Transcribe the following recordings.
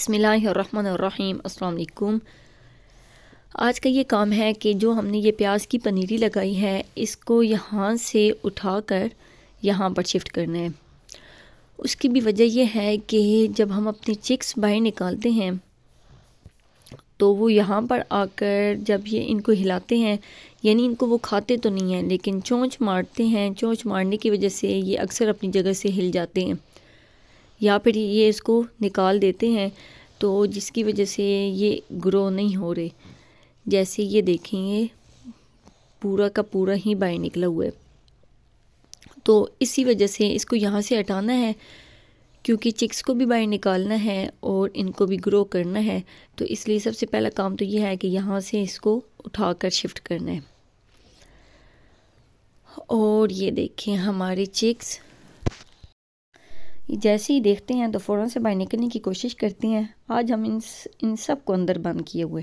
बसमीम् अल्लाम आज का ये काम है कि जो हमने ये प्याज की पनीरी लगाई है इसको यहाँ से उठा कर यहाँ पर शिफ्ट करना है उसकी भी वजह यह है कि जब हम अपनी चिक्स बाहर निकालते हैं तो वो यहाँ पर आकर जब ये इनको हिलाते हैं यानी इनको वो खाते तो नहीं हैं लेकिन चोंच मारते हैं चोंच मारने की वजह से ये अक्सर अपनी जगह से हिल जाते हैं या फिर ये इसको निकाल देते हैं तो जिसकी वजह से ये ग्रो नहीं हो रहे जैसे ये देखेंगे पूरा का पूरा ही बाहर निकला हुआ है तो इसी वजह से इसको यहाँ से हटाना है क्योंकि चिक्स को भी बाय निकालना है और इनको भी ग्रो करना है तो इसलिए सबसे पहला काम तो ये है कि यहाँ से इसको उठा कर शिफ्ट करना है और ये देखें हमारे चिक्स जैसे ही देखते हैं तो फ़ौरन से बाहर निकलने की कोशिश करते हैं आज हम इन इन सब को अंदर बंद किए हुए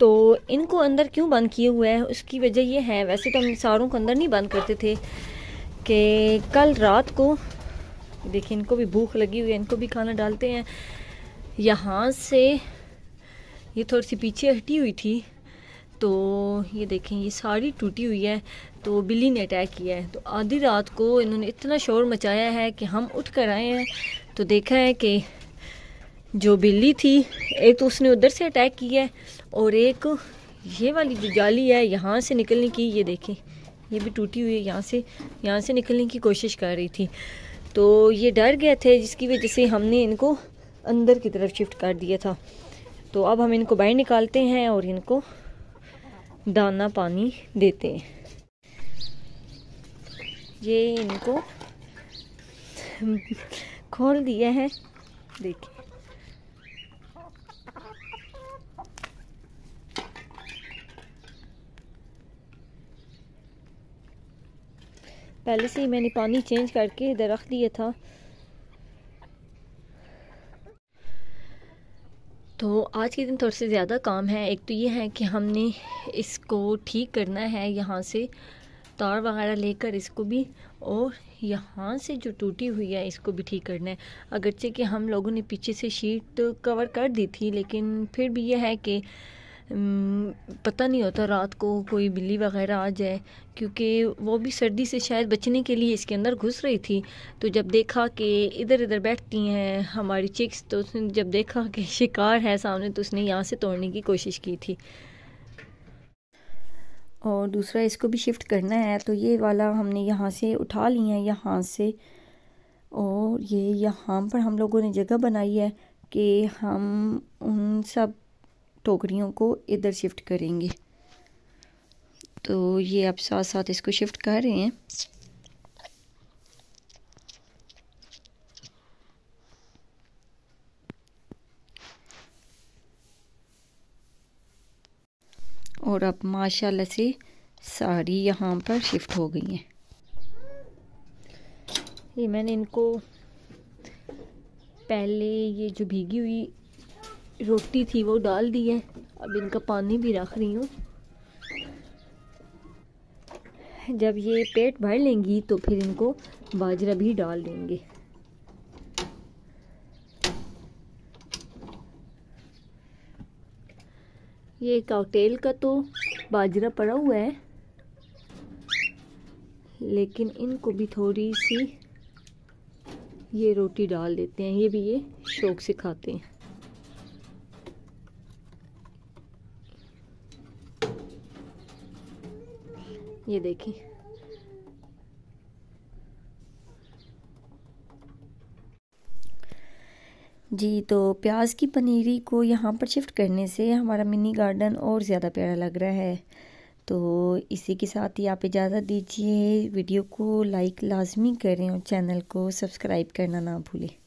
तो इनको अंदर क्यों बंद किए हुए हैं उसकी वजह ये है वैसे तो हम सारों को अंदर नहीं बंद करते थे कि कल रात को देखिए इनको भी भूख लगी हुई है इनको भी खाना डालते हैं यहाँ से ये थोड़ी सी पीछे हटी हुई थी तो ये देखें ये सारी टूटी हुई है तो बिल्ली ने अटैक किया है तो आधी रात को इन्होंने इतना शोर मचाया है कि हम उठ कर आए हैं तो देखा है कि जो बिल्ली थी एक तो उसने उधर से अटैक किया है और एक ये वाली जो जाली है यहाँ से निकलने की ये देखें ये भी टूटी हुई है यहाँ से यहाँ से निकलने की कोशिश कर रही थी तो ये डर गए थे जिसकी वजह से हमने इनको अंदर की तरफ शिफ्ट कर दिया था तो अब हम इनको बाहर निकालते हैं और इनको दाना पानी देते हैं ये इनको खोल दिया है देखिए पहले से ही मैंने पानी चेंज करके इधर रख दिया था तो आज के दिन थोड़े से ज़्यादा काम है एक तो ये है कि हमने इसको ठीक करना है यहाँ से तार वगैरह लेकर इसको भी और यहाँ से जो टूटी हुई है इसको भी ठीक करना है अगरचे कि हम लोगों ने पीछे से शीट कवर कर दी थी लेकिन फिर भी यह है कि हम्म, पता नहीं होता रात को कोई बिल्ली वगैरह आ जाए क्योंकि वो भी सर्दी से शायद बचने के लिए इसके अंदर घुस रही थी तो जब देखा कि इधर इधर बैठती हैं हमारी चिक्स तो उसने जब देखा कि शिकार है सामने तो उसने यहाँ से तोड़ने की कोशिश की थी और दूसरा इसको भी शिफ्ट करना है तो ये वाला हमने यहाँ से उठा लिया है यहाँ से और ये यहाँ पर हम लोगों ने जगह बनाई है कि हम उन सब टोकरियों को इधर शिफ्ट करेंगे तो ये आप साथ साथ इसको शिफ्ट कर रहे हैं और अब माशाल्लाह से सारी यहाँ पर शिफ्ट हो गई हैं ये मैंने इनको पहले ये जो भीगी हुई रोटी थी वो डाल दी है अब इनका पानी भी रख रही हूँ जब ये पेट भर लेंगी तो फिर इनको बाजरा भी डाल देंगे ये काउटेल का तो बाजरा पड़ा हुआ है लेकिन इनको भी थोड़ी सी ये रोटी डाल देते हैं ये भी ये शौक से खाते हैं ये देखिए जी तो प्याज की पनीरी को यहाँ पर शिफ्ट करने से हमारा मिनी गार्डन और ज़्यादा प्यारा लग रहा है तो इसी के साथ ही आप इजाज़त दीजिए वीडियो को लाइक लाजमी करें और चैनल को सब्सक्राइब करना ना भूलें